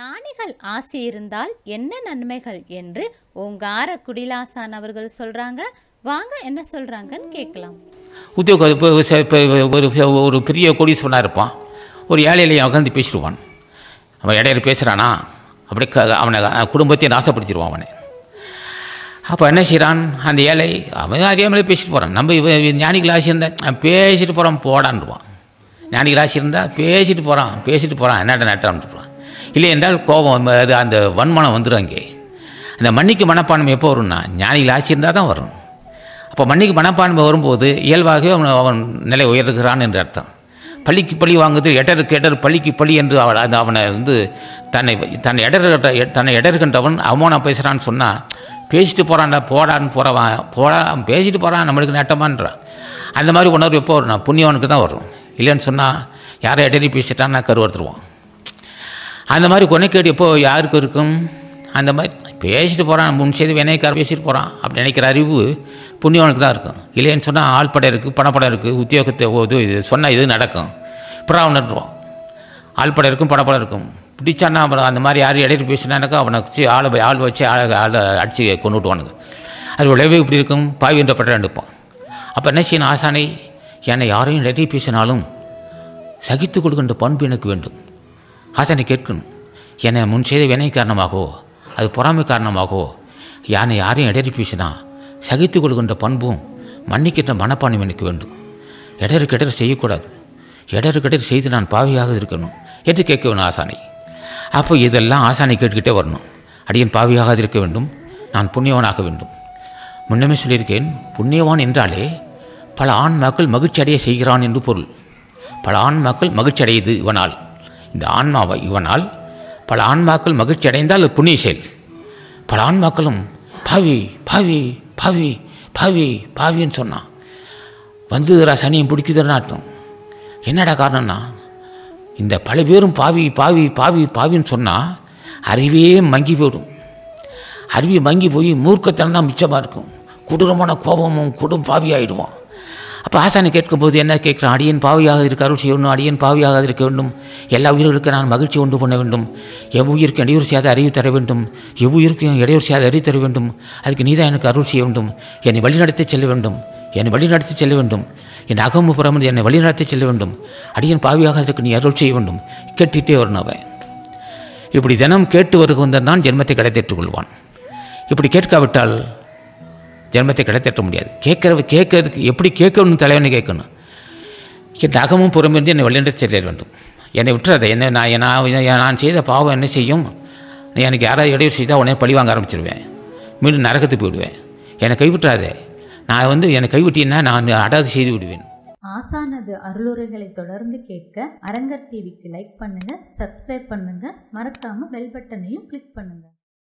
நாணிகள் ஆசை இருந்தால் என்ன நன்மைகள் என்று ஓங்கார குடிலாசான் அவர்கள் சொல்றாங்க வாங்க என்ன சொல்றாங்கன்னு கேட்கலாம் உத்தியோக ஒரு ஒரு பெரிய கோடீஸ்வரனாக இருப்பான் ஒரு ஏழையிலையும் உட்காந்து பேசிடுவான் அவன் இடையில பேசுகிறானா அப்படி க அவனை குடும்பத்தையும் நாசப்படுத்திடுவான் அவனை அப்போ என்ன செய்கிறான் அந்த ஏழை அவன் அதே மாதிரி பேசிட்டு போகிறான் நம்ம ஞானிகள் ஆசை இருந்தால் பேசிட்டு போகிறான் போடான்டுவான் ஞானிகள் ஆசை இருந்தால் பேசிட்டு போகிறான் பேசிட்டு போகிறான் என்னடா நட்டான்னு போகிறான் இல்லை என்றால் கோபம் அது அந்த வன்மனம் வந்துடும் அங்கே அந்த மன்னிக்கு மனப்பான்மை எப்போ வரும்னா ஞானிகள் ஆட்சி இருந்தால் தான் வரும் அப்போ மன்னிக்கு மனப்பான்மை வரும்போது இயல்பாகவே அவன் அவன் நிலை உயர்கிறான் என்று அர்த்தம் பள்ளிக்கு பழி வாங்குவது எடருக்கு எடர் பள்ளிக்கு பழி என்று அவன் அது அவனை வந்து தன்னை தன்னை எடர்கின்ற தன்னை எடர்கின்றவன் அவமானம் பேசுகிறான்னு சொன்னால் பேசிட்டு போகிறான்டா போடான்னு போகிறவன் போடா பேசிட்டு போகிறான் நம்மளுக்கு நேட்டமான்றான் அந்த மாதிரி உணர்வு எப்போ வரும்னா புண்ணியவனுக்கு தான் வரும் இல்லைன்னு சொன்னால் யாரை எடரி பேசிட்டான்னா கருவறுத்துருவான் அந்த மாதிரி கொனைக்கேடு எப்போ யாருக்கு இருக்கும் அந்த மாதிரி பேசிட்டு போகிறான் முன் செய்து வினைக்கார பேசிட்டு போகிறான் அப்படி நினைக்கிற அறிவு புண்ணியவனுக்கு தான் இருக்கும் இல்லைன்னு சொன்னால் ஆள் படம் இருக்குது பணப்படம் இருக்குது உத்தியோகத்தை இது சொன்னால் இது நடக்கும் புறாவனன்றுவான் ஆள் படம் இருக்கும் பணப்படம் இருக்கும் பிடிச்சானா அப்புறம் அந்த மாதிரி யார் இடையில பேசினானாக்கா அவனை வச்சு ஆளை ஆள் வச்சு ஆளை ஆளை அடித்து கொண்டு விட்டுவானுங்க அது விளைவு இப்படி இருக்கும் பாவின்ற பட்டம் எடுப்பான் அப்போ என்ன செய்யணும் ஆசானை என்னை யாரையும் இடையே பேசினாலும் சகித்து கொடுக்கின்ற பண்பு எனக்கு வேண்டும் ஆசானை கேட்கணும் என்னை முன் செய்த வினை காரணமாகவோ அது பொறாமை காரணமாகவோ யானை யாரையும் இடறி பேசினா சகித்து கொள்கின்ற பண்பும் மன்னிக்கின்ற மனப்பான்மை எனக்கு வேண்டும் இடரு கிடர் செய்யக்கூடாது இடரு கிடர் செய்து நான் பாவியாக இருக்கணும் என்று கேட்க வேணும் ஆசானை அப்போ இதெல்லாம் ஆசானை கேட்டுக்கிட்டே வரணும் அடியன் பாவியாக இருக்க வேண்டும் நான் புண்ணியவனாக வேண்டும் முன்னமே சொல்லியிருக்கேன் புண்ணியவான் என்றாலே பல மக்கள் மகிழ்ச்சி அடைய செய்கிறான் என்று பொருள் பல மக்கள் மகிழ்ச்சி அடையுது இவனால் இந்த ஆன்மாவை இவனால் பல ஆன்மாக்கள் மகிழ்ச்சி அடைந்தால் அது புண்ணிய செயல் பல ஆன்மாக்களும் பாவி பாவி பாவி பாவி பாவின்னு சொன்னான் வந்ததுரா சனியும் பிடிக்குதுன்னு அர்த்தம் என்னடா காரணம்னா இந்த பல பேரும் பாவி பாவி பாவி பாவின்னு சொன்னால் அறிவே மங்கி போயிடும் அறிவி மங்கி போய் மூர்க்கத்தனம் தான் மிச்சமாக இருக்கும் கொடூரமான கோபமும் கொடும் பாவி ஆகிடுவான் அப்போ ஆசானை கேட்கும்போது என்ன கேட்குறான் அடியன் பாவியாக இருக்க அருள் செய்ய அடியன் பாவியாக இருக்க வேண்டும் எல்லா உயிர்களுக்கு நான் மகிழ்ச்சி உண்டு பண்ண வேண்டும் எவ்வுயிருக்கு இடையூறு செய்யாத அறிவு தர வேண்டும் எவ்வுயிருக்கு இடையூறு செய்யாத அறிவு தர வேண்டும் அதுக்கு நீதான் எனக்கு அருள் செய்ய வேண்டும் என்னை வழிநடத்தி செல்ல வேண்டும் என்னை வழிநடத்தி செல்ல வேண்டும் என் அகமு புறம் என்னை வழிநடத்தி செல்ல வேண்டும் அடியன் பாவியாக அதற்கு நீ அருள் செய்ய வேண்டும் கேட்டுகிட்டே வரணவன் இப்படி தினம் கேட்டு வருகின்றான் ஜென்மத்தை கடைத்தேற்றுக் கொள்வான் இப்படி கேட்காவிட்டால் ஜென்மத்தை கிடைத்தட்ட முடியாது கேட்குற கேட்கறதுக்கு எப்படி கேட்கணும்னு தலைவனை கேட்கணும் நகமும் புறமிருந்து என்னை வெளியிட்டு செல்ல வேண்டும் என்னை விட்டுறதை என்ன நான் நான் நான் செய்த பாவம் என்ன செய்யும் எனக்கு யாராவது இடையூறு செய்தால் உடனே பழி வாங்க ஆரம்பிச்சிருவேன் மீண்டும் நரகத்துக்கு போயிடுவேன் என்னை கைவிட்டாதே நான் வந்து என்னை கைவிட்டீங்கன்னா நான் அடாது செய்து விடுவேன் ஆசானது அருளுரைகளை தொடர்ந்து கேட்க அரங்கர் டிவிக்கு லைக் பண்ணுங்க சப்ஸ்கிரைப் பண்ணுங்க மறக்காம பெல் பட்டனையும் கிளிக் பண்ணுங்க